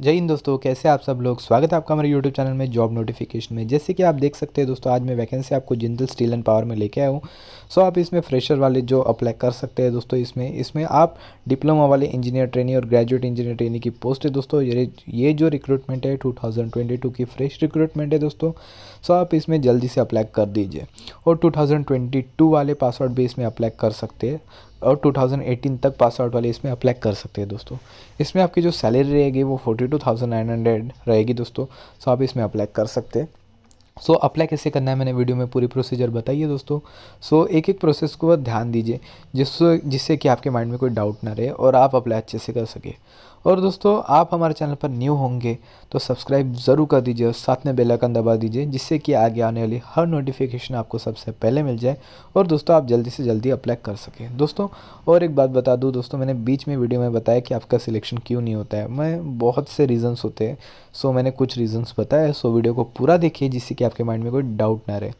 जय हिंद दोस्तों कैसे आप सब लोग स्वागत है आपका हमारे यूट्यूब चैनल में जॉब नोटिफिकेशन में जैसे कि आप देख सकते हैं दोस्तों आज मैं वैकेंसी आपको जिंदल स्टील एंड पावर में लेके आया हूँ सो आप इसमें फ्रेशर वाले जो अप्लाई कर सकते हैं दोस्तों इसमें इसमें आप डिप्लोमा वाले इंजीनियर ट्रेनी और ग्रेजुएट इंजीनियर ट्रेनी की पोस्ट है दोस्तों ये ये जो रिक्रूटमेंट है टू की फ्रेश रिक्रूटमेंट है दोस्तों सो आप इसमें जल्दी से अप्लाई कर दीजिए और टू वाले पासवर्ड भी इसमें अप्लाई कर सकते हैं और 2018 तक पास आउट वाले इसमें अप्लाई कर सकते हैं दोस्तों इसमें आपकी जो सैलरी रहेगी वो 42,900 रहेगी दोस्तों सो आप इसमें अप्लाई कर सकते हैं सो so, अप्लाई कैसे करना है मैंने वीडियो में पूरी प्रोसीजर बताई है दोस्तों सो so, एक एक प्रोसेस को ध्यान दीजिए जिस जिससे कि आपके माइंड में कोई डाउट ना रहे और आप अप्लाई अच्छे से कर सके और दोस्तों आप हमारे चैनल पर न्यू होंगे तो सब्सक्राइब ज़रूर कर दीजिए और साथ में बेल आइकन दबा दीजिए जिससे कि आगे आने वाली हर नोटिफिकेशन आपको सबसे पहले मिल जाए और दोस्तों आप जल्दी से जल्दी अप्लाई कर सकें दोस्तों और एक बात बता दूँ दोस्तों मैंने बीच में वीडियो में बताया कि आपका सिलेक्शन क्यों नहीं होता है मैं बहुत से रीज़न्स होते हैं सो मैंने कुछ रीज़न्स बताया सो वीडियो को पूरा देखिए जिससे कि आपके माइंड में कोई डाउट ना रहे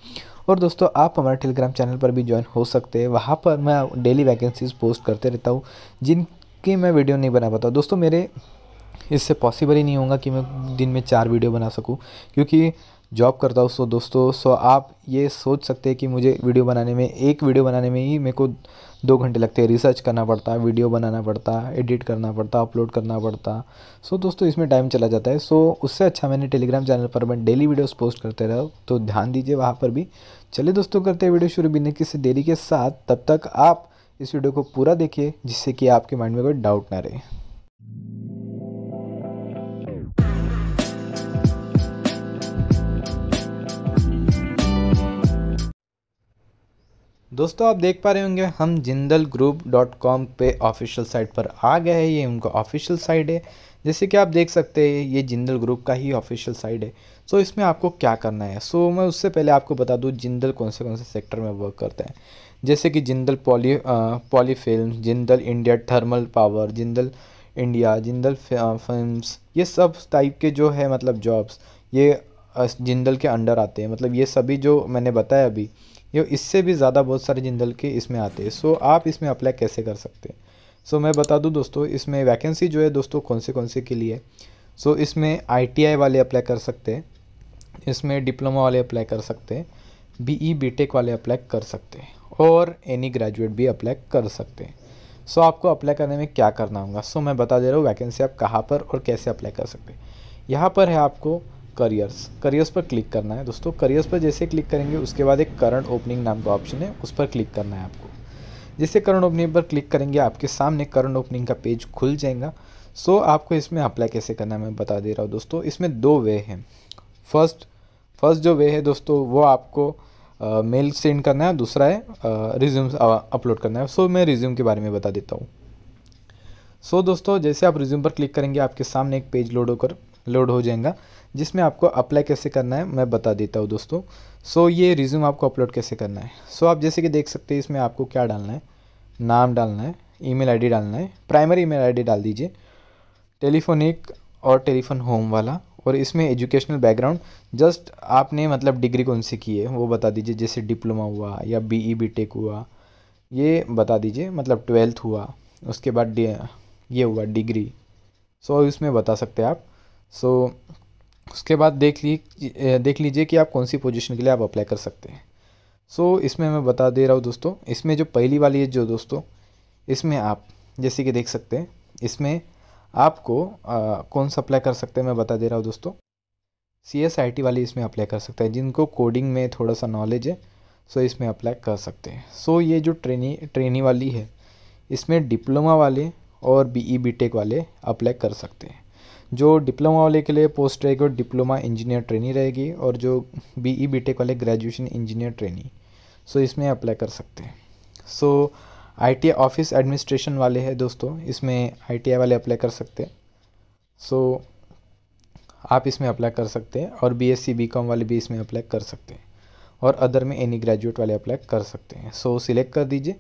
और दोस्तों आप हमारे टेलीग्राम चैनल पर भी ज्वाइन हो सकते हैं वहाँ पर मैं डेली वैकेंसीज पोस्ट करते रहता हूँ जिनकी मैं वीडियो नहीं बना पाता दोस्तों मेरे इससे पॉसिबल ही नहीं होगा कि मैं दिन में चार वीडियो बना सकूँ क्योंकि जॉब करता हूँ सो दोस्तों सो आप ये सोच सकते हैं कि मुझे वीडियो बनाने में एक वीडियो बनाने में ही मेरे को दो घंटे लगते हैं रिसर्च करना पड़ता है वीडियो बनाना पड़ता है एडिट करना पड़ता अपलोड करना पड़ता सो दोस्तों इसमें टाइम चला जाता है सो उससे अच्छा मैंने टेलीग्राम चैनल पर मैं डेली वीडियोस पोस्ट करते रहो तो ध्यान दीजिए वहाँ पर भी चलिए दोस्तों करते हैं वीडियो शुरू बिना किसी देरी के साथ तब तक आप इस वीडियो को पूरा देखिए जिससे कि आपके माइंड में कोई डाउट ना रहे दोस्तों आप देख पा रहे होंगे हम जिंदल ग्रुप डॉट कॉम पर ऑफिशियल साइट पर आ गए हैं ये उनका ऑफिशियल साइट है जैसे कि आप देख सकते हैं ये जिंदल ग्रुप का ही ऑफिशियल साइट है सो इसमें आपको क्या करना है सो मैं उससे पहले आपको बता दूँ जिंदल कौन से कौन से सेक्टर में वर्क करते हैं जैसे कि Jindal poly poly film Jindal India thermal power Jindal India Jindal film ये सब टाइप के जो है मतलब जॉब्स ये जिंदल के अंडर आते हैं मतलब ये सभी जो मैंने बताया अभी ये इससे भी ज़्यादा बहुत सारे जिंदल के इसमें आते हैं सो आप इसमें अप्लाई कैसे कर सकते हैं सो मैं बता दूँ दोस्तों इसमें वैकेंसी जो है दोस्तों कौन से कौन से के लिए सो इसमें आई वाले अप्लाई कर सकते हैं इसमें डिप्लोमा वाले अप्लाई कर सकते हैं बी ई बी टेक वाले अप्लाई कर सकते हैं और एनी ग्रेजुएट भी अप्लाई कर सकते हैं सो so, आपको अप्लाई करने में क्या करना होगा सो so, मैं बता दे रहा हूँ वैकेंसी आप कहाँ पर और कैसे अप्लाई कर सकते हैं यहाँ पर है आपको करियर्स करियर्स पर क्लिक करना है दोस्तों करियर्स पर जैसे क्लिक करेंगे उसके बाद एक करंट ओपनिंग नाम का ऑप्शन है उस पर क्लिक करना है आपको जैसे करंट ओपनिंग पर क्लिक करेंगे आपके सामने करंट ओपनिंग का पेज खुल जाएगा सो आपको इसमें अप्लाई कैसे करना है मैं बता दे रहा हूँ दोस्तों इसमें दो वे हैं फर्स्ट फर्स्ट जो वे है दोस्तों वो आपको मेल uh, सेंड करना है दूसरा है रिज्यूम अपलोड करना है सो so, मैं रिज्यूम के बारे में बता देता हूँ सो so, दोस्तों जैसे आप रिज्यूम पर क्लिक करेंगे आपके सामने एक पेज लोड होकर लोड हो जाएगा जिसमें आपको अप्लाई कैसे करना है मैं बता देता हूँ दोस्तों सो ये रिज्यूम आपको अपलोड कैसे करना है सो आप जैसे कि देख सकते हैं इसमें आपको क्या डालना है नाम डालना है ईमेल आईडी डालना है प्राइमरी ईमेल आईडी डाल दीजिए टेलीफोन एक और टेलीफोन होम वाला और इसमें एजुकेशनल बैकग्राउंड जस्ट आपने मतलब डिग्री कौन सी की है वो बता दीजिए जैसे डिप्लोमा हुआ या बी ई बी टेक हुआ ये बता दीजिए मतलब ट्वेल्थ हुआ उसके बाद ये हुआ डिग्री सो इसमें बता सकते हैं आप सो so, उसके बाद देख ली देख लीजिए कि आप कौन सी पोजीशन के लिए आप अप्लाई कर सकते हैं सो so, इसमें मैं बता दे रहा हूँ दोस्तों इसमें जो पहली वाली है जो दोस्तों इसमें आप जैसे कि देख सकते हैं इसमें आपको आ, कौन सा अप्लाई कर सकते हैं मैं बता दे रहा हूँ दोस्तों सी एस आई टी वाली इसमें अप्लाई कर सकते हैं जिनको कोडिंग में थोड़ा सा नॉलेज है सो इसमें अप्लाई कर सकते हैं सो ये जो ट्रेनी ट्रेनी वाली है इसमें डिप्लोमा वाले और बी ई बी टेक वाले अप्लाई कर सकते हैं जो डिप्लोमा वाले के लिए पोस्ट रहेगी वो डिप्लोमा इंजीनियर ट्रेनी रहेगी और जो बी ई बी टेक वाले ग्रेजुएशन इंजीनियर ट्रेनी सो इसमें अप्लाई कर सकते हैं सो आई ऑफिस एडमिनिस्ट्रेशन वाले हैं दोस्तों इसमें आई वाले अप्लाई कर सकते हैं सो आप इसमें अप्लाई कर सकते हैं और B S C B com वाले भी इसमें अप्लाई कर सकते हैं और अदर में एनी ग्रेजुएट वाले अप्लाई कर सकते हैं सो so, सिलेक्ट कर दीजिए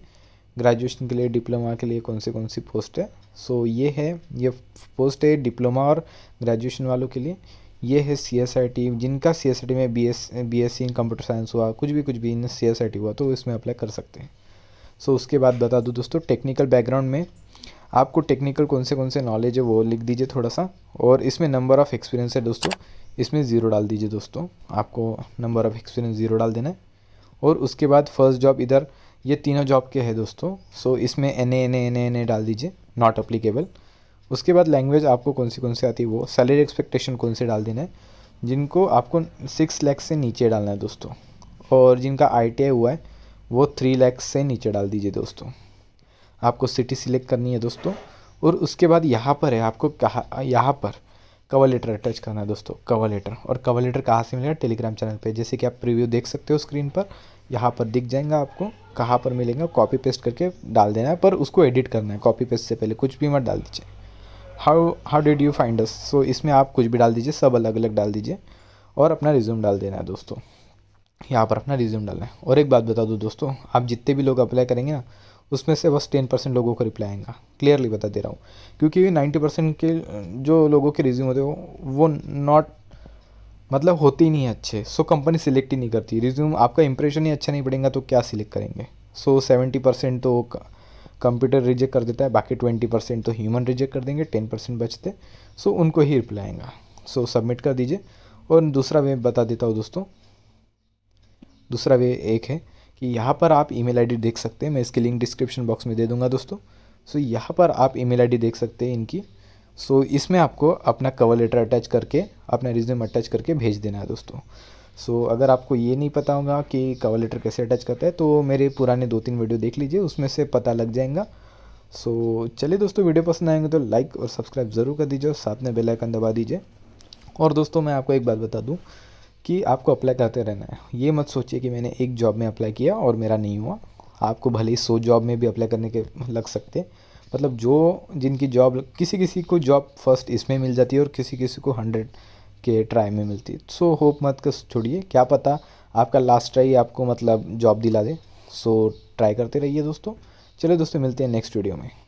ग्रेजुएशन के लिए डिप्लोमा के लिए कौन सी कौन सी पोस्ट है सो so, ये है ये पोस्ट है डिप्लोमा और ग्रेजुएशन वालों के लिए ये है सी एस आई टी जिनका सी एस आई टी में B S B S C in computer science हुआ कुछ भी कुछ भी इन सी एस आई टी हुआ तो इसमें अप्लाई कर सकते हैं सो so, उसके बाद बता दूँ दोस्तों टेक्निकल बैकग्राउंड में आपको टेक्निकल कौन से कौन से नॉलेज है वो लिख दीजिए थोड़ा सा और इसमें नंबर ऑफ़ एक्सपीरियंस है दोस्तों इसमें ज़ीरो डाल दीजिए दोस्तों आपको नंबर ऑफ़ एक्सपीरियंस ज़ीरो डाल देना है और उसके बाद फर्स्ट जॉब इधर ये तीनों जॉब के हैं दोस्तों सो so, इसमें N A N A N A डाल दीजिए नॉट अप्लीकेबल उसके बाद लैंग्वेज आपको कौन सी कौन सी आती है वो सैलरी एक्सपेक्टेशन कौन से डाल देना है जिनको आपको सिक्स लैख से नीचे डालना है दोस्तों और जिनका आई हुआ है वो थ्री लैख से नीचे डाल दीजिए दोस्तों आपको सिटी सिलेक्ट करनी है दोस्तों और उसके बाद यहाँ पर है आपको कहा यहाँ पर कवर लेटर अटैच करना है दोस्तों कवर लेटर और कवर लेटर कहाँ से मिलेगा टेलीग्राम चैनल पे जैसे कि आप प्रीव्यू देख सकते हो स्क्रीन पर यहाँ पर दिख जाएगा आपको कहाँ पर मिलेंगे कॉपी पेस्ट करके डाल देना है पर उसको एडिट करना है कॉपी पेस्ट से पहले कुछ भी मत डाल दीजिए how how did you find us so इसमें आप कुछ भी डाल दीजिए सब अलग अलग डाल दीजिए और अपना रिज्यूम डाल देना है दोस्तों यहाँ पर अपना रिज्यूम डालना है और एक बात बता दूँ दोस्तों आप जितने भी लोग अप्लाई करेंगे ना उसमें से बस टेन परसेंट लोगों को रिप्लाई आएगा क्लियरली बता दे रहा हूँ क्योंकि नाइन्टी परसेंट के जो लोगों के रिज्यूम होते हो वो नॉट मतलब होती नहीं है अच्छे सो कंपनी सिलेक्ट ही नहीं करती रिज्यूम आपका इंप्रेशन ही अच्छा नहीं पड़ेगा तो क्या सिलेक्ट करेंगे सो सेवेंटी परसेंट तो कंप्यूटर रिजेक्ट कर देता है बाकी ट्वेंटी परसेंट तो ह्यूमन रिजेक्ट कर देंगे टेन परसेंट बचते सो so, उनको ही रिप्लाई आएगा सो so, सबमिट कर दीजिए और दूसरा वे बता देता हूँ दोस्तों दूसरा वे एक है कि यहाँ पर आप ईमेल आईडी देख सकते हैं मैं इसकी लिंक डिस्क्रिप्शन बॉक्स में दे दूँगा दोस्तों सो so, यहाँ पर आप ईमेल आईडी देख सकते हैं इनकी सो so, इसमें आपको अपना कवर लेटर अटैच करके अपना रिज्यूम अटैच करके भेज देना है दोस्तों सो so, अगर आपको ये नहीं पता होगा कि कवर लेटर कैसे अटैच करता है तो मेरे पुराने दो तीन वीडियो देख लीजिए उसमें से पता लग जाएगा सो so, चलिए दोस्तों वीडियो पसंद आएंगे तो लाइक और सब्सक्राइब ज़रूर कर दीजिए और साथ में बेलाइकन दबा दीजिए और दोस्तों मैं आपको एक बात बता दूँ कि आपको अप्लाई करते रहना है ये मत सोचिए कि मैंने एक जॉब में अप्लाई किया और मेरा नहीं हुआ आपको भले ही सौ जॉब में भी अप्लाई करने के लग सकते मतलब जो जिनकी जॉब किसी किसी को जॉब फर्स्ट इसमें मिल जाती है और किसी किसी को हंड्रेड के ट्राई में मिलती है सो होप मत कर छोड़िए क्या पता आपका लास्ट ट्राई आपको मतलब जॉब दिला दे सो ट्राई करते रहिए दोस्तों चलो दोस्तों मिलते हैं नेक्स्ट वीडियो में